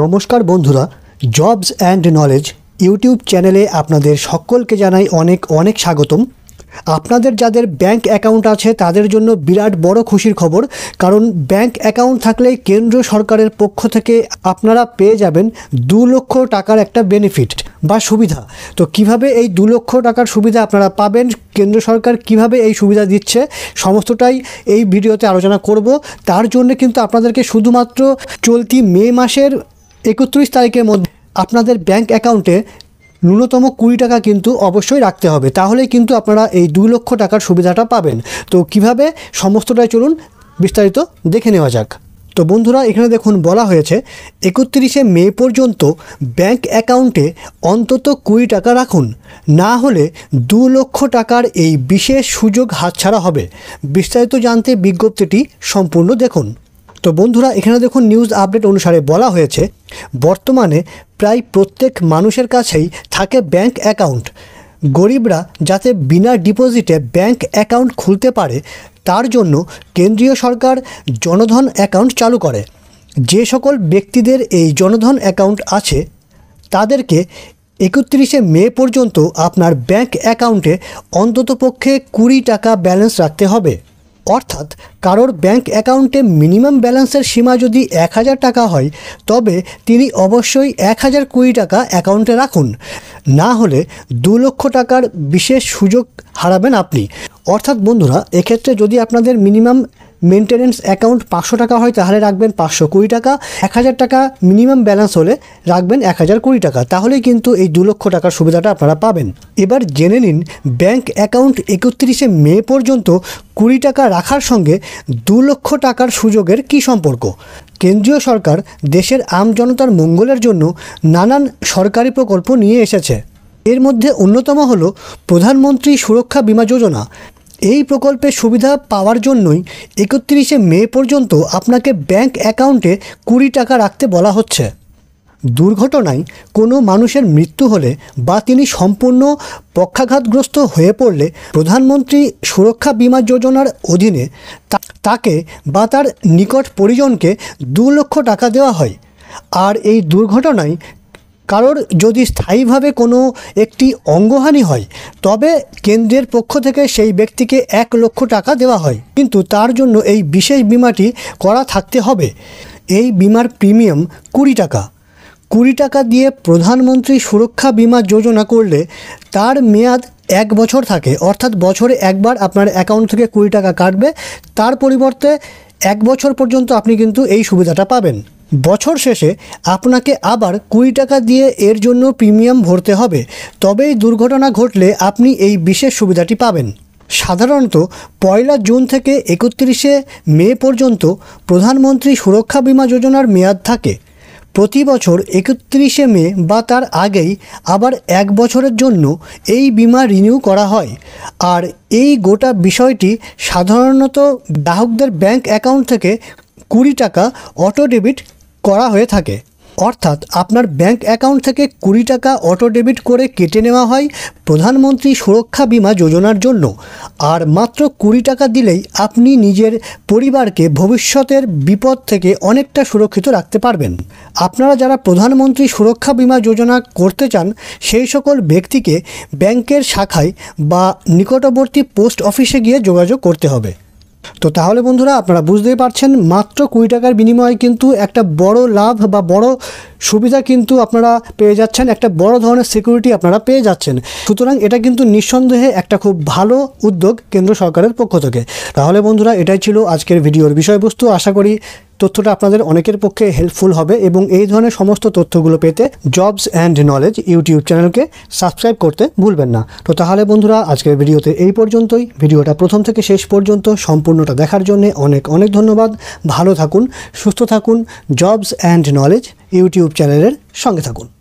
নমস্কার বন্ধুরা jobs and knowledge YouTube চ্যানেলে আপনাদের সকলকে জানাই অনেক অনেক স্বাগতম আপনাদের যাদের ব্যাংক অ্যাকাউন্ট আছে তাদের জন্য বিরাট বড় খুশির খবর কারণ ব্যাংক অ্যাকাউন্ট থাকলে কেন্দ্র সরকারের পক্ষ থেকে আপনারা পেয়ে যাবেন দু লক্ষ টাকার একটা বেনিফিট বা সুবিধা তো কিভাবে এই দু লক্ষ টাকার সুবিধা আপনারা পাবেন কেন্দ্র সরকার কিভাবে এই সুবিধা দিচ্ছে সমস্তটাই এই ভিডিওতে আলোচনা করব তার জন্য কিন্তু আপনাদেরকে শুধুমাত্র চলতি মে মাসের একত্রিশ তারিখের মধ্যে আপনাদের ব্যাংক অ্যাকাউন্টে ন্যূনতম কুড়ি টাকা কিন্তু অবশ্যই রাখতে হবে তাহলে কিন্তু আপনারা এই দুই লক্ষ টাকার সুবিধাটা পাবেন তো কিভাবে সমস্তটাই চলুন বিস্তারিত দেখে নেওয়া যাক তো বন্ধুরা এখানে দেখুন বলা হয়েছে একত্রিশে মে পর্যন্ত ব্যাংক অ্যাকাউন্টে অন্তত কুড়ি টাকা রাখুন না হলে দু লক্ষ টাকার এই বিশেষ সুযোগ হাতছাড়া হবে বিস্তারিত জানতে বিজ্ঞপ্তিটি সম্পূর্ণ দেখুন তো বন্ধুরা এখানে দেখুন নিউজ আপডেট অনুসারে বলা হয়েছে বর্তমানে প্রায় প্রত্যেক মানুষের কাছেই থাকে ব্যাংক অ্যাকাউন্ট গরিবরা যাতে বিনা ডিপোজিটে ব্যাংক অ্যাকাউন্ট খুলতে পারে তার জন্য কেন্দ্রীয় সরকার জনধন অ্যাকাউন্ট চালু করে যে সকল ব্যক্তিদের এই জনধন অ্যাকাউন্ট আছে তাদেরকে একত্রিশে মে পর্যন্ত আপনার ব্যাংক অ্যাকাউন্টে অন্ততপক্ষে কুড়ি টাকা ব্যালেন্স রাখতে হবে অর্থাৎ কারোর ব্যাংক অ্যাকাউন্টে মিনিমাম ব্যালেন্সের সীমা যদি এক হাজার টাকা হয় তবে তিনি অবশ্যই এক হাজার কুড়ি টাকা অ্যাকাউন্টে রাখুন না হলে দু লক্ষ টাকার বিশেষ সুযোগ হারাবেন আপনি অর্থাৎ বন্ধুরা এক্ষেত্রে যদি আপনাদের মিনিমাম মেনটেনেন্স অ্যাকাউন্ট পাঁচশো টাকা হয় তাহলে রাখবেন পাঁচশো কুড়ি টাকা এক হাজার টাকা মিনিমাম ব্যালেন্স হলে রাখবেন এক হাজার কুড়ি টাকা তাহলেই কিন্তু এই দু লক্ষ টাকার সুবিধাটা আপনারা পাবেন এবার জেনে নিন ব্যাংক অ্যাকাউন্ট একত্রিশে মে পর্যন্ত কুড়ি টাকা রাখার সঙ্গে দু লক্ষ টাকার সুযোগের কি সম্পর্ক কেন্দ্রীয় সরকার দেশের আমজনতার মঙ্গলের জন্য নানান সরকারি প্রকল্প নিয়ে এসেছে এর মধ্যে অন্যতম হল প্রধানমন্ত্রী সুরক্ষা বিমা যোজনা এই প্রকল্পের সুবিধা পাওয়ার জন্যই একত্রিশে মে পর্যন্ত আপনাকে ব্যাংক অ্যাকাউন্টে কুড়ি টাকা রাখতে বলা হচ্ছে দুর্ঘটনায় কোনো মানুষের মৃত্যু হলে বা তিনি সম্পূর্ণ পক্ষাঘাতগ্রস্ত হয়ে পড়লে প্রধানমন্ত্রী সুরক্ষা বিমা যোজনার অধীনে তাকে বা তার নিকট পরিজনকে দু লক্ষ টাকা দেওয়া হয় আর এই দুর্ঘটনায় কারোর যদি স্থায়ীভাবে কোনো একটি অঙ্গহানি হয় তবে কেন্দ্রের পক্ষ থেকে সেই ব্যক্তিকে এক লক্ষ টাকা দেওয়া হয় কিন্তু তার জন্য এই বিশেষ বিমাটি করা থাকতে হবে এই বিমার প্রিমিয়াম কুড়ি টাকা কুড়ি টাকা দিয়ে প্রধানমন্ত্রী সুরক্ষা বিমা যোজনা করলে তার মেয়াদ এক বছর থাকে অর্থাৎ বছরে একবার আপনার অ্যাকাউন্ট থেকে কুড়ি টাকা কাটবে তার পরিবর্তে এক বছর পর্যন্ত আপনি কিন্তু এই সুবিধাটা পাবেন বছর শেষে আপনাকে আবার কুড়ি টাকা দিয়ে এর জন্য প্রিমিয়াম ভরতে হবে তবেই দুর্ঘটনা ঘটলে আপনি এই বিশেষ সুবিধাটি পাবেন সাধারণত পয়লা জুন থেকে একত্রিশে মে পর্যন্ত প্রধানমন্ত্রী সুরক্ষা বিমা যোজনার মেয়াদ থাকে প্রতি বছর একত্রিশে মে বা তার আগেই আবার এক বছরের জন্য এই বিমা রিনিউ করা হয় আর এই গোটা বিষয়টি সাধারণত গ্রাহকদের ব্যাংক অ্যাকাউন্ট থেকে কুড়ি টাকা অটো ডেবিট করা হয়ে থাকে অর্থাৎ আপনার ব্যাঙ্ক অ্যাকাউন্ট থেকে কুড়ি টাকা অটো ডেবিট করে কেটে নেওয়া হয় প্রধানমন্ত্রী সুরক্ষা বিমা যোজনার জন্য আর মাত্র কুড়ি টাকা দিলেই আপনি নিজের পরিবারকে ভবিষ্যতের বিপদ থেকে অনেকটা সুরক্ষিত রাখতে পারবেন আপনারা যারা প্রধানমন্ত্রী সুরক্ষা বিমা যোজনা করতে চান সেই সকল ব্যক্তিকে ব্যাংকের শাখায় বা নিকটবর্তী পোস্ট অফিসে গিয়ে যোগাযোগ করতে হবে তো তাহলে বন্ধুরা আপনারা বুঝতেই পারছেন মাত্র কুড়ি টাকার বিনিময়ে কিন্তু একটা বড় লাভ বা বড় সুবিধা কিন্তু আপনারা পেয়ে যাচ্ছেন একটা বড় ধরনের সিকিউরিটি আপনারা পেয়ে যাচ্ছেন সুতরাং এটা কিন্তু নিঃসন্দেহে একটা খুব ভালো উদ্যোগ কেন্দ্র সরকারের পক্ষ থেকে তাহলে বন্ধুরা এটাই ছিল আজকের ভিডিওর বিষয়বস্তু আশা করি তথ্যটা আপনাদের অনেকের পক্ষে হেল্পফুল হবে এবং এই ধরনের সমস্ত তথ্যগুলো পেতে জবস অ্যান্ড নলেজ ইউটিউব চ্যানেলকে সাবস্ক্রাইব করতে ভুলবেন না তো তাহলে বন্ধুরা আজকের ভিডিওতে এই পর্যন্তই ভিডিওটা প্রথম থেকে শেষ পর্যন্ত সম্পূর্ণটা দেখার জন্যে অনেক অনেক ধন্যবাদ ভালো থাকুন সুস্থ থাকুন জবস অ্যান্ড নলেজ ইউটিউব চ্যানেলের সঙ্গে থাকুন